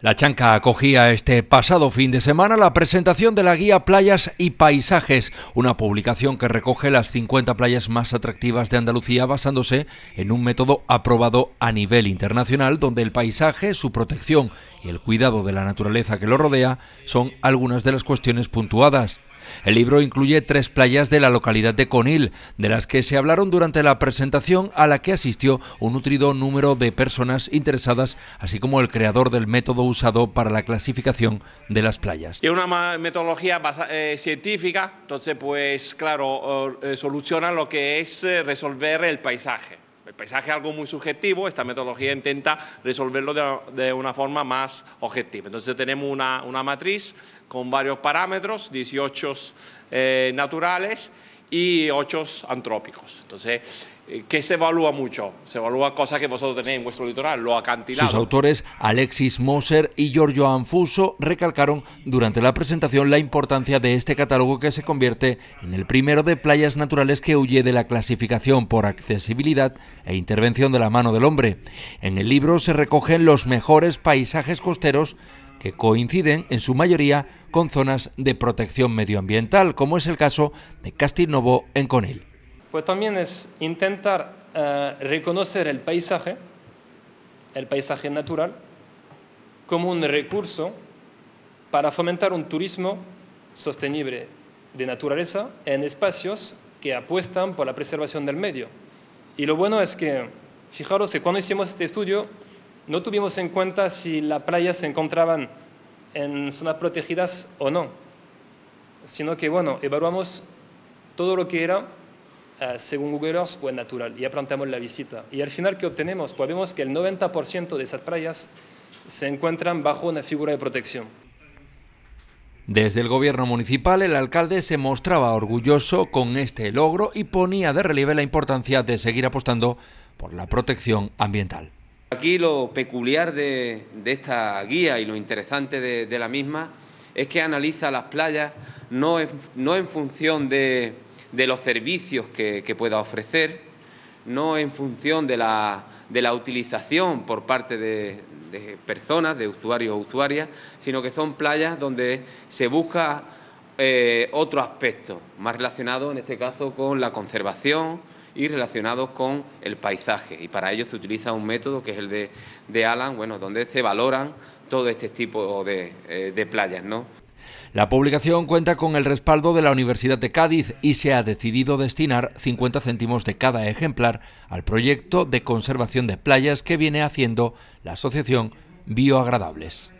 La Chanca acogía este pasado fin de semana la presentación de la guía Playas y Paisajes, una publicación que recoge las 50 playas más atractivas de Andalucía basándose en un método aprobado a nivel internacional donde el paisaje, su protección y el cuidado de la naturaleza que lo rodea son algunas de las cuestiones puntuadas. El libro incluye tres playas de la localidad de Conil, de las que se hablaron durante la presentación a la que asistió un nutrido número de personas interesadas, así como el creador del método usado para la clasificación de las playas. Y una metodología eh, científica, entonces pues claro, eh, soluciona lo que es eh, resolver el paisaje. El paisaje es algo muy subjetivo, esta metodología intenta resolverlo de, una forma más objetiva. Entonces tenemos una, matriz con varios parámetros, 18 eh, naturales, y ocho antrópicos. Entonces, eh, ¿qué se evalúa mucho? Se evalúa cosas que vosotros tenéis en vuestro litoral, lo acantilado. Sus autores, Alexis Moser y Giorgio Anfuso, recalcaron durante la presentación la importancia de este catálogo que se convierte en el primero de playas naturales que huye de la clasificación por accesibilidad e intervención de la mano del hombre. En el libro se recogen los mejores paisajes costeros que coinciden en su mayoría con zonas de protección medioambiental, como es el caso de Castilnovo en Conil. Pues también es intentar eh, reconocer el paisaje, el paisaje natural, como un recurso para fomentar un turismo sostenible de naturaleza en espacios que apuestan por la preservación del medio. Y lo bueno es que, fijaros que cuando hicimos este estudio, no tuvimos en cuenta si la playa se encontraban en zonas protegidas o no, sino que, bueno, evaluamos todo lo que era, eh, según Google Earth, pues natural, y ya planteamos la visita. Y al final, ¿qué obtenemos? Pues vemos que el 90% de esas playas se encuentran bajo una figura de protección. Desde el gobierno municipal, el alcalde se mostraba orgulloso con este logro y ponía de relieve la importancia de seguir apostando por la protección ambiental. Aquí lo peculiar de, esta guía y lo interesante de, la misma es que analiza las playas no en, función de, los servicios que, pueda ofrecer, no en función de la, utilización por parte de, personas, de usuarios o usuarias, sino que son playas donde se busca eh, otro aspecto, más relacionado en este caso con la conservación, y relacionados con el paisaje. Y para ello se utiliza un método que es el de, de Alan, bueno, donde se valoran todo este tipo de, eh, de playas, ¿no? La publicación cuenta con el respaldo de la Universidad de Cádiz y se ha decidido destinar 50 céntimos de cada ejemplar al proyecto de conservación de playas que viene haciendo la Asociación Bioagradables.